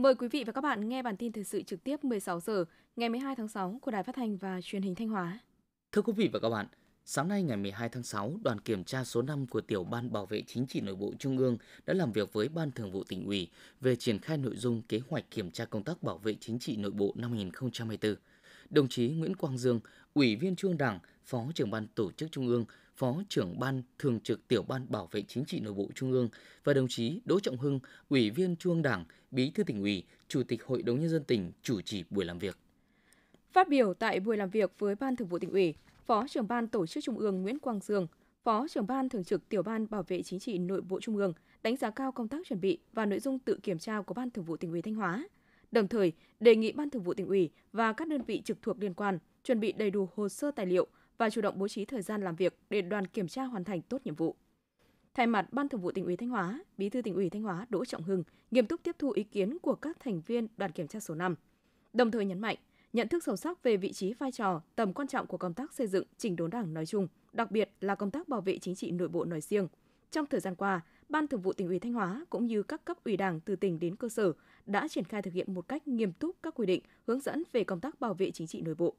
Mời quý vị và các bạn nghe bản tin thời sự trực tiếp 16 giờ ngày 12 tháng 6 của Đài Phát thanh và Truyền hình Thanh Hóa. Thưa quý vị và các bạn, sáng nay ngày 12 tháng 6, đoàn kiểm tra số 5 của Tiểu ban Bảo vệ Chính trị Nội bộ Trung ương đã làm việc với Ban Thường vụ tỉnh ủy về triển khai nội dung kế hoạch kiểm tra công tác bảo vệ chính trị nội bộ năm 2024. Đồng chí Nguyễn Quang Dương, Ủy viên Trung ương Đảng, Phó trưởng ban Tổ chức Trung ương, Phó trưởng ban thường trực tiểu ban bảo vệ chính trị nội bộ Trung ương và đồng chí Đỗ Trọng Hưng, Ủy viên Trung ương Đảng, Bí thư tỉnh ủy, Chủ tịch Hội đồng nhân dân tỉnh chủ trì buổi làm việc. Phát biểu tại buổi làm việc với Ban Thường vụ tỉnh ủy, Phó trưởng ban tổ chức Trung ương Nguyễn Quang Dương, Phó trưởng ban thường trực tiểu ban bảo vệ chính trị nội bộ Trung ương đánh giá cao công tác chuẩn bị và nội dung tự kiểm tra của Ban Thường vụ tỉnh ủy Thanh Hóa. Đồng thời, đề nghị Ban Thường vụ tỉnh ủy và các đơn vị trực thuộc liên quan chuẩn bị đầy đủ hồ sơ tài liệu, và chủ động bố trí thời gian làm việc để đoàn kiểm tra hoàn thành tốt nhiệm vụ. Thay mặt Ban Thường vụ tỉnh ủy Thanh Hóa, Bí thư tỉnh ủy Thanh Hóa Đỗ Trọng Hưng nghiêm túc tiếp thu ý kiến của các thành viên đoàn kiểm tra số 5. Đồng thời nhấn mạnh, nhận thức sâu sắc về vị trí vai trò, tầm quan trọng của công tác xây dựng chỉnh đốn Đảng nói chung, đặc biệt là công tác bảo vệ chính trị nội bộ nói riêng. Trong thời gian qua, Ban Thường vụ tỉnh ủy Thanh Hóa cũng như các cấp ủy Đảng từ tỉnh đến cơ sở đã triển khai thực hiện một cách nghiêm túc các quy định, hướng dẫn về công tác bảo vệ chính trị nội bộ,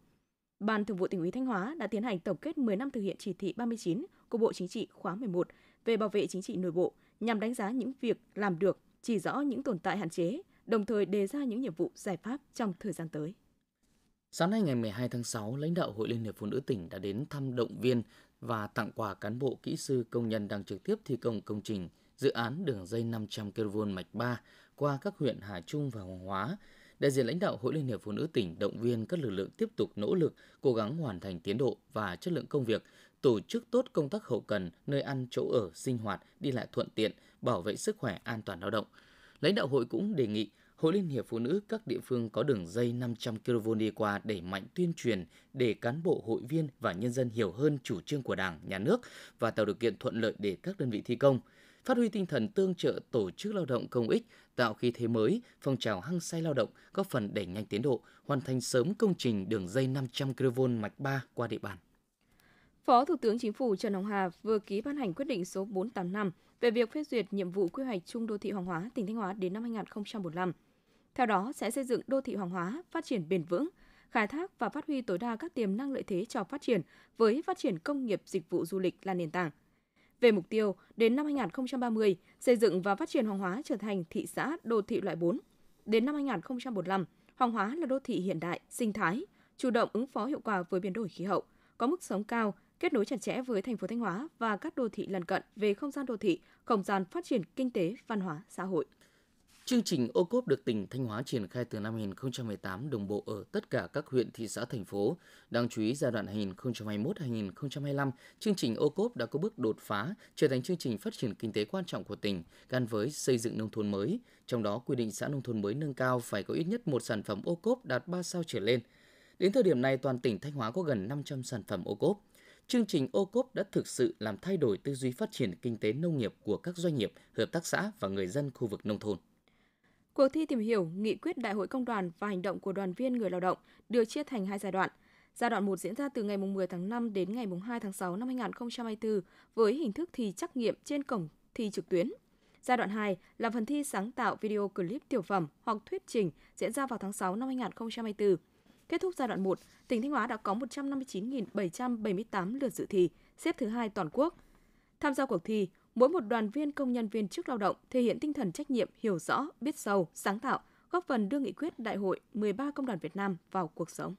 Ban Thường vụ tỉnh ủy Thanh Hóa đã tiến hành tổng kết 10 năm thực hiện chỉ thị 39 của Bộ Chính trị khóa 11 về bảo vệ chính trị nội bộ nhằm đánh giá những việc làm được, chỉ rõ những tồn tại hạn chế, đồng thời đề ra những nhiệm vụ giải pháp trong thời gian tới. Sáng nay ngày 12 tháng 6, lãnh đạo Hội Liên hiệp Phụ nữ tỉnh đã đến thăm động viên và tặng quà cán bộ kỹ sư công nhân đang trực tiếp thi công công trình dự án đường dây 500 kV mạch 3 qua các huyện Hà Trung và Hoàng Hóa đại diện lãnh đạo Hội Liên hiệp Phụ nữ tỉnh động viên các lực lượng tiếp tục nỗ lực, cố gắng hoàn thành tiến độ và chất lượng công việc, tổ chức tốt công tác hậu cần, nơi ăn, chỗ ở, sinh hoạt, đi lại thuận tiện, bảo vệ sức khỏe, an toàn lao động. Lãnh đạo hội cũng đề nghị Hội Liên hiệp Phụ nữ các địa phương có đường dây 500 kV đi qua đẩy mạnh tuyên truyền để cán bộ hội viên và nhân dân hiểu hơn chủ trương của Đảng, Nhà nước và tạo điều kiện thuận lợi để các đơn vị thi công – phát huy tinh thần tương trợ tổ chức lao động công ích, tạo khí thế mới, phong trào hăng say lao động, góp phần đẩy nhanh tiến độ, hoàn thành sớm công trình đường dây 500 kV mạch 3 qua địa bàn. Phó Thủ tướng Chính phủ Trần Hồng Hà vừa ký ban hành quyết định số 485 về việc phê duyệt nhiệm vụ quy hoạch chung đô thị Hoàng Hóa, tỉnh Thanh Hóa đến năm 2045. Theo đó, sẽ xây dựng đô thị Hoàng Hóa phát triển bền vững, khai thác và phát huy tối đa các tiềm năng lợi thế cho phát triển với phát triển công nghiệp dịch vụ du lịch là nền tảng – về mục tiêu đến năm 2030 xây dựng và phát triển Hoàng Hóa trở thành thị xã đô thị loại 4. Đến năm 2045, Hoàng Hóa là đô thị hiện đại, sinh thái, chủ động ứng phó hiệu quả với biến đổi khí hậu, có mức sống cao, kết nối chặt chẽ với thành phố Thanh Hóa và các đô thị lân cận về không gian đô thị, không gian phát triển kinh tế, văn hóa, xã hội. Chương trình ô cốp được tỉnh Thanh Hóa triển khai từ năm 2018 đồng bộ ở tất cả các huyện, thị xã, thành phố. Đáng chú ý giai đoạn 2021-2025, chương trình ô cốp đã có bước đột phá, trở thành chương trình phát triển kinh tế quan trọng của tỉnh, gắn với xây dựng nông thôn mới. Trong đó, quy định xã nông thôn mới nâng cao phải có ít nhất một sản phẩm ô cốp đạt 3 sao trở lên. Đến thời điểm này, toàn tỉnh Thanh Hóa có gần 500 sản phẩm ô cốp chương trình ô cốp đã thực sự làm thay đổi tư duy phát triển kinh tế nông nghiệp của các doanh nghiệp, hợp tác xã và người dân khu vực nông thôn. Cuộc thi tìm hiểu nghị quyết Đại hội Công đoàn và hành động của đoàn viên người lao động được chia thành hai giai đoạn. Giai đoạn 1 diễn ra từ ngày 10 tháng 5 đến ngày 2 tháng 6 năm 2024 với hình thức thi trắc nghiệm trên cổng thi trực tuyến. Giai đoạn 2 là phần thi sáng tạo video clip tiểu phẩm hoặc thuyết trình diễn ra vào tháng 6 năm 2024. Kết thúc giai đoạn 1, tỉnh Thanh Hóa đã có 159.778 lượt dự thi, xếp thứ hai toàn quốc. Tham gia cuộc thi, mỗi một đoàn viên công nhân viên chức lao động thể hiện tinh thần trách nhiệm, hiểu rõ, biết sâu, sáng tạo, góp phần đưa nghị quyết Đại hội 13 Công đoàn Việt Nam vào cuộc sống.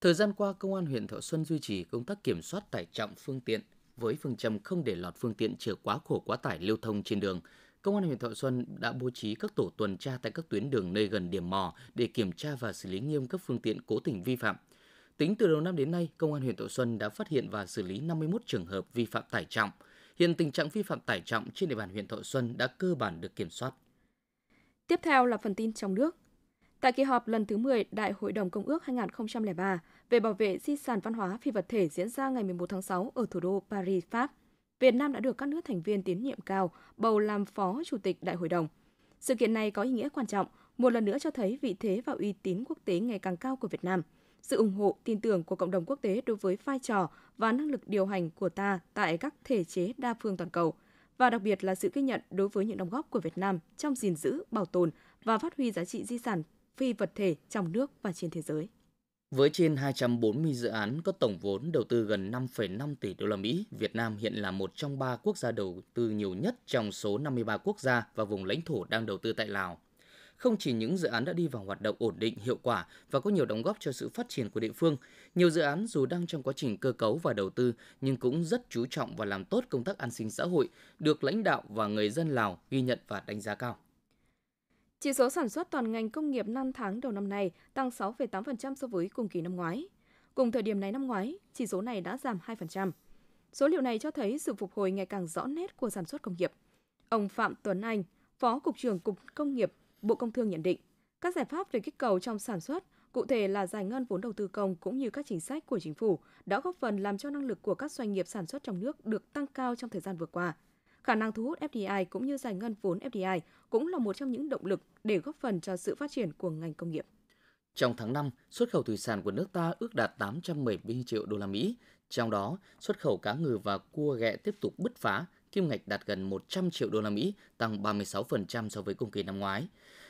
Thời gian qua, Công an huyện Thọ Xuân duy trì công tác kiểm soát tải trọng phương tiện với phương châm không để lọt phương tiện chở quá khổ quá tải lưu thông trên đường. Công an huyện Thọ Xuân đã bố trí các tổ tuần tra tại các tuyến đường nơi gần điểm mò để kiểm tra và xử lý nghiêm các phương tiện cố tình vi phạm. Tính từ đầu năm đến nay, Công an huyện Thọ Xuân đã phát hiện và xử lý 51 trường hợp vi phạm tải trọng – Hiện tình trạng vi phạm tải trọng trên địa bàn huyện Thọ Xuân đã cơ bản được kiểm soát. Tiếp theo là phần tin trong nước. Tại kỳ họp lần thứ 10 Đại hội đồng Công ước 2003 về bảo vệ di sản văn hóa phi vật thể diễn ra ngày 11 tháng 6 ở thủ đô Paris, Pháp, Việt Nam đã được các nước thành viên tiến nhiệm cao bầu làm Phó Chủ tịch Đại hội đồng. Sự kiện này có ý nghĩa quan trọng, một lần nữa cho thấy vị thế và uy tín quốc tế ngày càng cao của Việt Nam – sự ủng hộ, tin tưởng của cộng đồng quốc tế đối với vai trò và năng lực điều hành của ta tại các thể chế đa phương toàn cầu và đặc biệt là sự ghi nhận đối với những đóng góp của Việt Nam trong gìn giữ, bảo tồn và phát huy giá trị di sản phi vật thể trong nước và trên thế giới. Với trên 240 dự án có tổng vốn đầu tư gần 5,5 tỷ đô la Mỹ, Việt Nam hiện là một trong ba quốc gia đầu tư nhiều nhất trong số 53 quốc gia và vùng lãnh thổ đang đầu tư tại Lào không chỉ những dự án đã đi vào hoạt động ổn định, hiệu quả và có nhiều đóng góp cho sự phát triển của địa phương, nhiều dự án dù đang trong quá trình cơ cấu và đầu tư nhưng cũng rất chú trọng và làm tốt công tác an sinh xã hội, được lãnh đạo và người dân Lào ghi nhận và đánh giá cao. Chỉ số sản xuất toàn ngành công nghiệp 5 tháng đầu năm nay tăng 6,8% so với cùng kỳ năm ngoái. Cùng thời điểm này năm ngoái, chỉ số này đã giảm 2%. Số liệu này cho thấy sự phục hồi ngày càng rõ nét của sản xuất công nghiệp. Ông Phạm Tuấn Anh, Phó Cục trưởng Cục Công nghiệp Bộ Công Thương nhận định, các giải pháp về kích cầu trong sản xuất, cụ thể là giải ngân vốn đầu tư công cũng như các chính sách của chính phủ đã góp phần làm cho năng lực của các doanh nghiệp sản xuất trong nước được tăng cao trong thời gian vừa qua. Khả năng thu hút FDI cũng như giải ngân vốn FDI cũng là một trong những động lực để góp phần cho sự phát triển của ngành công nghiệp. Trong tháng 5, xuất khẩu thủy sản của nước ta ước đạt 870 triệu đô la Mỹ, trong đó xuất khẩu cá ngừ và cua ghẹ tiếp tục bứt phá kim ngạch đạt gần 100 triệu đô la Mỹ, tăng 36% so với cùng kỳ năm ngoái.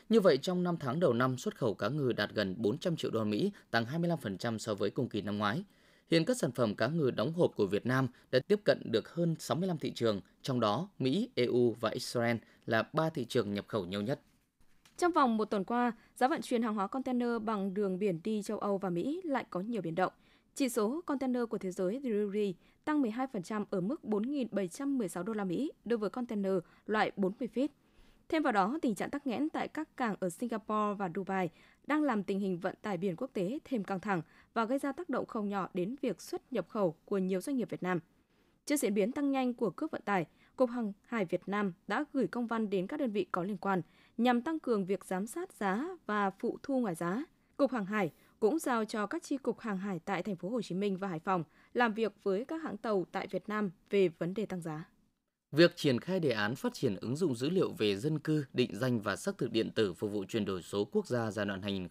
Như vậy, trong 5 tháng đầu năm, xuất khẩu cá ngừ đạt gần 400 triệu đô la Mỹ, tăng 25% so với cùng kỳ năm ngoái. Hiện các sản phẩm cá ngừ đóng hộp của Việt Nam đã tiếp cận được hơn 65 thị trường, trong đó Mỹ, EU và Israel là ba thị trường nhập khẩu nhiều nhất. Trong vòng một tuần qua, giá vận chuyển hàng hóa container bằng đường biển đi châu Âu và Mỹ lại có nhiều biến động – chỉ số container của thế giới delivery tăng 12% ở mức 4.716 đô la Mỹ đối với container loại 40 feet. Thêm vào đó, tình trạng tắc nghẽn tại các cảng ở Singapore và Dubai đang làm tình hình vận tải biển quốc tế thêm căng thẳng và gây ra tác động không nhỏ đến việc xuất nhập khẩu của nhiều doanh nghiệp Việt Nam. Trước diễn biến tăng nhanh của cước vận tải, Cục Hàng hải Việt Nam đã gửi công văn đến các đơn vị có liên quan nhằm tăng cường việc giám sát giá và phụ thu ngoài giá. Cục Hàng hải cũng giao cho các chi cục hàng hải tại thành phố Hồ Chí Minh và Hải Phòng làm việc với các hãng tàu tại Việt Nam về vấn đề tăng giá. Việc triển khai đề án phát triển ứng dụng dữ liệu về dân cư, định danh và xác thực điện tử phục vụ chuyển đổi số quốc gia giai đoạn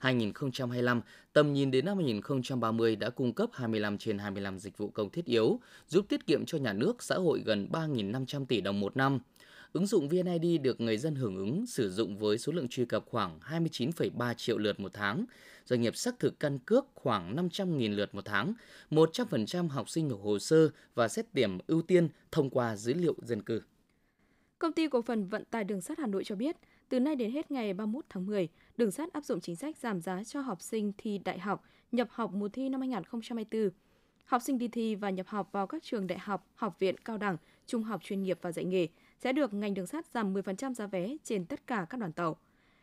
2022-2025, tầm nhìn đến năm 2030 đã cung cấp 25 trên 25 dịch vụ công thiết yếu, giúp tiết kiệm cho nhà nước, xã hội gần 3.500 tỷ đồng một năm. Ứng dụng VNID được người dân hưởng ứng sử dụng với số lượng truy cập khoảng 29,3 triệu lượt một tháng, doanh nghiệp xác thực căn cước khoảng 500.000 lượt một tháng, 100% học sinh nộp hồ sơ và xét điểm ưu tiên thông qua dữ liệu dân cư. Công ty cổ phần vận tải đường sắt Hà Nội cho biết, từ nay đến hết ngày 31 tháng 10, đường sắt áp dụng chính sách giảm giá cho học sinh thi đại học, nhập học mùa thi năm 2024. Học sinh đi thi và nhập học vào các trường đại học, học viện cao đẳng, trung học chuyên nghiệp và dạy nghề sẽ được ngành đường sắt giảm 10% giá vé trên tất cả các đoàn tàu.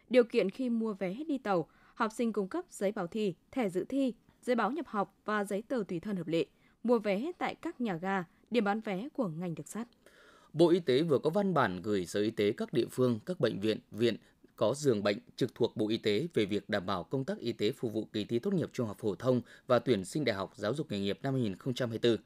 Điều kiện khi mua vé đi tàu, học sinh cung cấp giấy báo thi, thẻ dự thi, giấy báo nhập học và giấy tờ tùy thân hợp lệ, mua vé tại các nhà ga, điểm bán vé của ngành đường sắt. Bộ Y tế vừa có văn bản gửi Sở Y tế các địa phương, các bệnh viện, viện có giường bệnh trực thuộc Bộ Y tế về việc đảm bảo công tác y tế phục vụ kỳ thi tốt nghiệp trung học phổ thông và tuyển sinh đại học giáo dục nghề nghiệp năm 2024.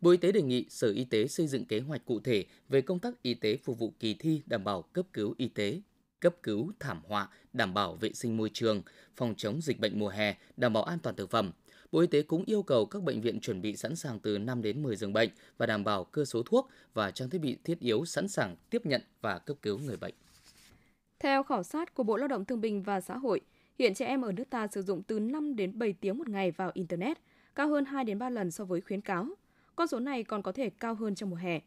Bộ Y tế đề nghị Sở Y tế xây dựng kế hoạch cụ thể về công tác y tế phục vụ kỳ thi đảm bảo cấp cứu y tế, cấp cứu thảm họa, đảm bảo vệ sinh môi trường, phòng chống dịch bệnh mùa hè, đảm bảo an toàn thực phẩm. Bộ Y tế cũng yêu cầu các bệnh viện chuẩn bị sẵn sàng từ 5 đến 10 giường bệnh và đảm bảo cơ số thuốc và trang thiết bị thiết yếu sẵn sàng tiếp nhận và cấp cứu người bệnh. Theo khảo sát của Bộ Lao động Thương binh và Xã hội, hiện trẻ em ở nước ta sử dụng từ 5 đến 7 tiếng một ngày vào internet, cao hơn 2 đến 3 lần so với khuyến cáo. Con số này còn có thể cao hơn trong mùa hè.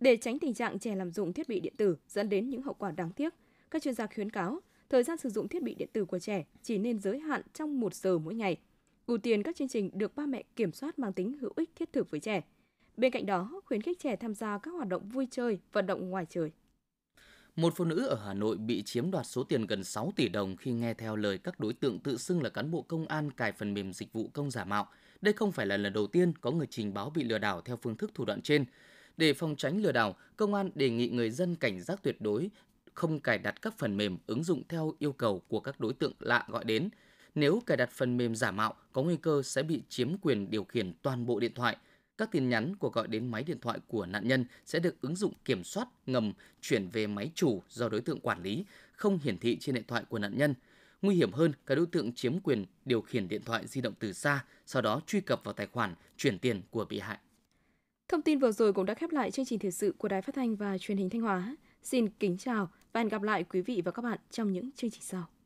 Để tránh tình trạng trẻ làm dụng thiết bị điện tử dẫn đến những hậu quả đáng tiếc, các chuyên gia khuyến cáo thời gian sử dụng thiết bị điện tử của trẻ chỉ nên giới hạn trong một giờ mỗi ngày. Ưu tiên các chương trình được ba mẹ kiểm soát mang tính hữu ích thiết thực với trẻ. Bên cạnh đó, khuyến khích trẻ tham gia các hoạt động vui chơi, vận động ngoài trời. Một phụ nữ ở Hà Nội bị chiếm đoạt số tiền gần 6 tỷ đồng khi nghe theo lời các đối tượng tự xưng là cán bộ công an cài phần mềm dịch vụ công giả mạo đây không phải là lần đầu tiên có người trình báo bị lừa đảo theo phương thức thủ đoạn trên. Để phòng tránh lừa đảo, công an đề nghị người dân cảnh giác tuyệt đối không cài đặt các phần mềm ứng dụng theo yêu cầu của các đối tượng lạ gọi đến. Nếu cài đặt phần mềm giả mạo, có nguy cơ sẽ bị chiếm quyền điều khiển toàn bộ điện thoại. Các tin nhắn của gọi đến máy điện thoại của nạn nhân sẽ được ứng dụng kiểm soát ngầm chuyển về máy chủ do đối tượng quản lý, không hiển thị trên điện thoại của nạn nhân – Nguy hiểm hơn, các đối tượng chiếm quyền điều khiển điện thoại di động từ xa, sau đó truy cập vào tài khoản, chuyển tiền của bị hại. Thông tin vừa rồi cũng đã khép lại chương trình thời sự của Đài Phát thanh và Truyền hình Thanh Hóa. Xin kính chào và hẹn gặp lại quý vị và các bạn trong những chương trình sau.